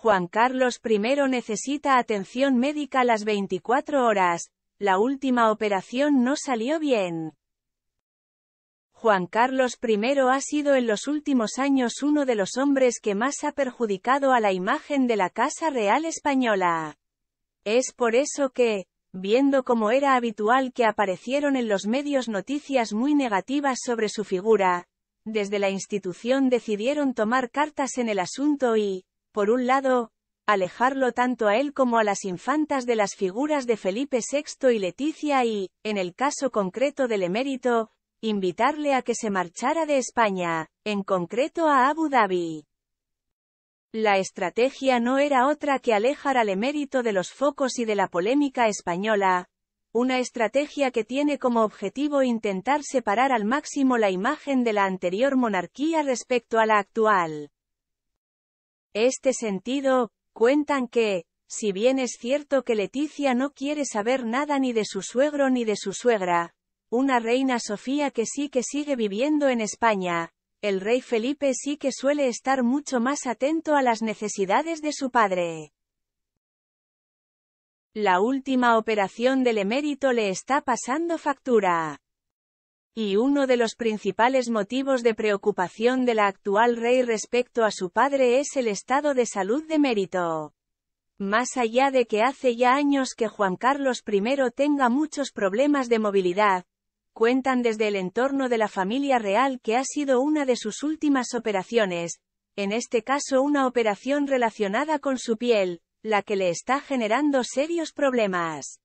Juan Carlos I necesita atención médica las 24 horas. La última operación no salió bien. Juan Carlos I ha sido en los últimos años uno de los hombres que más ha perjudicado a la imagen de la Casa Real Española. Es por eso que, viendo como era habitual que aparecieron en los medios noticias muy negativas sobre su figura, desde la institución decidieron tomar cartas en el asunto y, por un lado, alejarlo tanto a él como a las infantas de las figuras de Felipe VI y Leticia y, en el caso concreto del emérito, invitarle a que se marchara de España, en concreto a Abu Dhabi. La estrategia no era otra que alejar al emérito de los focos y de la polémica española, una estrategia que tiene como objetivo intentar separar al máximo la imagen de la anterior monarquía respecto a la actual este sentido, cuentan que, si bien es cierto que Leticia no quiere saber nada ni de su suegro ni de su suegra, una reina Sofía que sí que sigue viviendo en España, el rey Felipe sí que suele estar mucho más atento a las necesidades de su padre. La última operación del emérito le está pasando factura y uno de los principales motivos de preocupación de la actual rey respecto a su padre es el estado de salud de mérito. Más allá de que hace ya años que Juan Carlos I tenga muchos problemas de movilidad, cuentan desde el entorno de la familia real que ha sido una de sus últimas operaciones, en este caso una operación relacionada con su piel, la que le está generando serios problemas.